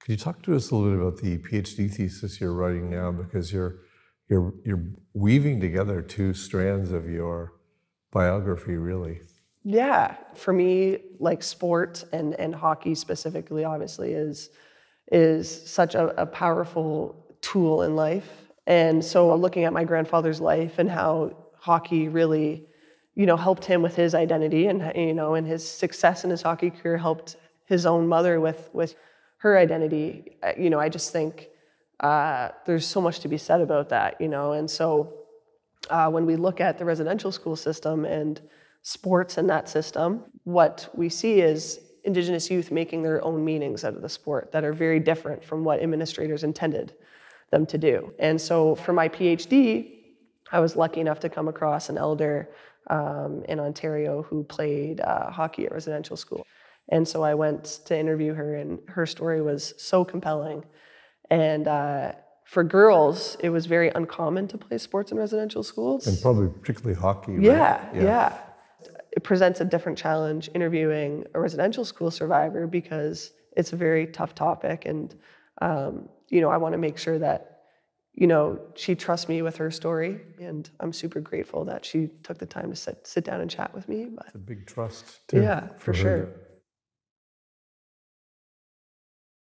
Could you talk to us a little bit about the PhD thesis you're writing now? Because you're you're you're weaving together two strands of your biography, really. Yeah, for me, like sport and and hockey specifically, obviously is is such a, a powerful tool in life. And so, looking at my grandfather's life and how hockey really, you know, helped him with his identity and you know, and his success in his hockey career helped his own mother with with her identity, uh, you know, I just think uh, there's so much to be said about that, you know. And so uh, when we look at the residential school system and sports in that system, what we see is Indigenous youth making their own meanings out of the sport that are very different from what administrators intended them to do. And so for my PhD, I was lucky enough to come across an elder um, in Ontario who played uh, hockey at residential school. And so I went to interview her, and her story was so compelling. And uh, for girls, it was very uncommon to play sports in residential schools. And probably particularly hockey. Yeah, right? yeah, yeah. It presents a different challenge interviewing a residential school survivor because it's a very tough topic. And, um, you know, I want to make sure that, you know, she trusts me with her story. And I'm super grateful that she took the time to sit, sit down and chat with me. But, it's a big trust, too. Yeah, for, for sure.